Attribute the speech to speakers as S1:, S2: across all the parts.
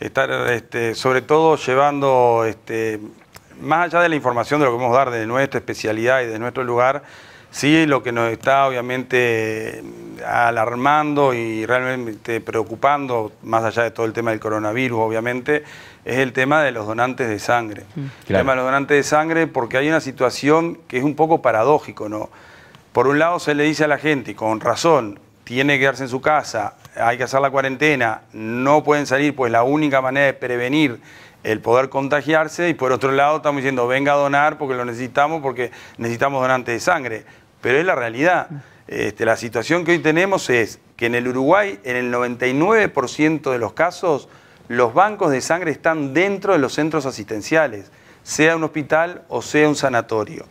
S1: estar este, sobre todo llevando, este, más allá de la información de lo que vamos a dar de nuestra especialidad y de nuestro lugar, sí lo que nos está obviamente alarmando y realmente preocupando, más allá de todo el tema del coronavirus, obviamente, es el tema de los donantes de sangre. Mm. El tema de los donantes de sangre, porque hay una situación que es un poco paradójico, ¿no? Por un lado se le dice a la gente, y con razón, tiene que quedarse en su casa, hay que hacer la cuarentena, no pueden salir, pues la única manera de prevenir el poder contagiarse y por otro lado estamos diciendo venga a donar porque lo necesitamos, porque necesitamos donantes de sangre. Pero es la realidad. Este, la situación que hoy tenemos es que en el Uruguay, en el 99% de los casos, los bancos de sangre están dentro de los centros asistenciales, sea un hospital o sea un sanatorio.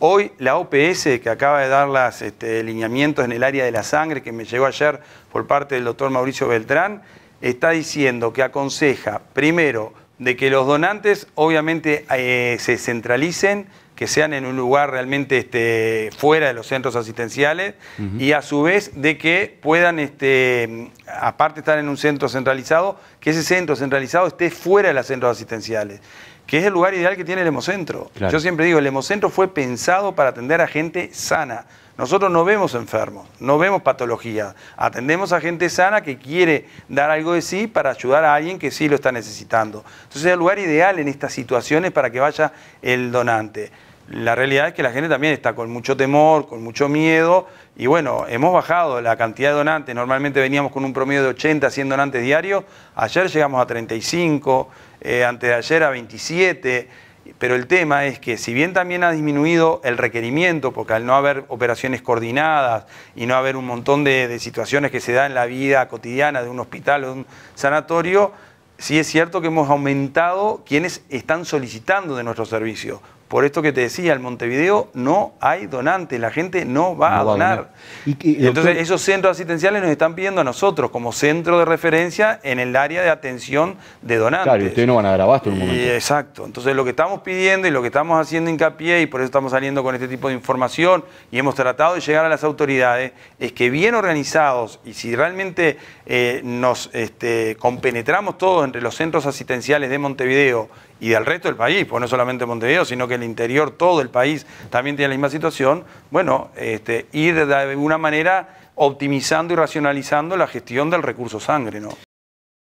S1: Hoy la OPS, que acaba de dar los este, lineamientos en el área de la sangre, que me llegó ayer por parte del doctor Mauricio Beltrán, está diciendo que aconseja, primero, de que los donantes obviamente eh, se centralicen que sean en un lugar realmente este, fuera de los centros asistenciales y a su vez de que puedan, este, aparte de estar en un centro centralizado, que ese centro centralizado esté fuera de los centros asistenciales, que es el lugar ideal que tiene el hemocentro. Yo siempre digo, el hemocentro fue pensado para atender a gente sana nosotros no vemos enfermos, no vemos patología. Atendemos a gente sana que quiere dar algo de sí para ayudar a alguien que sí lo está necesitando. Entonces es el lugar ideal en estas situaciones para que vaya el donante. La realidad es que la gente también está con mucho temor, con mucho miedo, y bueno, hemos bajado la cantidad de donantes. Normalmente veníamos con un promedio de 80 100 donantes diarios. Ayer llegamos a 35, eh, antes de ayer a 27. Pero el tema es que si bien también ha disminuido el requerimiento, porque al no haber operaciones coordinadas y no haber un montón de, situaciones que se dan en la vida cotidiana de un hospital o de un sanatorio, sí es cierto que hemos aumentado quienes están solicitando de nuestro servicio. Por esto que te decía, en Montevideo no hay donantes, la gente no va, a, donar. Entonces esos centros asistenciales nos están pidiendo a nosotros como centro de referencia en el área de atención de donantes. Claro, y ustedes no van a grabar esto en un momento. exacto. Entonces lo que estamos pidiendo y lo que estamos haciendo hincapié, y por eso estamos saliendo con este tipo de información y hemos tratado de llegar a las autoridades, es que bien organizados y si realmente eh, nos este, compenetramos todos entre los centros asistenciales de Montevideo y del resto del país, pues no solamente Montevideo, sino que el interior, todo el país también tiene la misma situación, bueno, ir este, de alguna manera optimizando y racionalizando la gestión del recurso sangre, ¿no?